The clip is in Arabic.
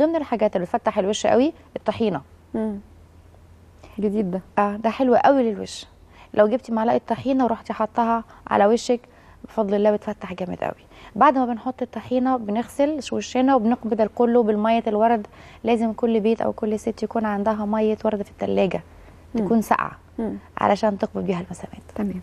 ضمن الحاجات اللي بتفتح الوش قوي الطحينه امم جديد ده اه ده حلو قوي للوش لو جبتي معلقه طحينه ورحتي حطها على وشك بفضل الله بتفتح جامد قوي بعد ما بنحط الطحينه بنغسل وشنا وبنقبض الكله بالميه الورد لازم كل بيت او كل ست يكون عندها ميه ورد في الثلاجه تكون ساقعه علشان تقبض بيها المسامات تمام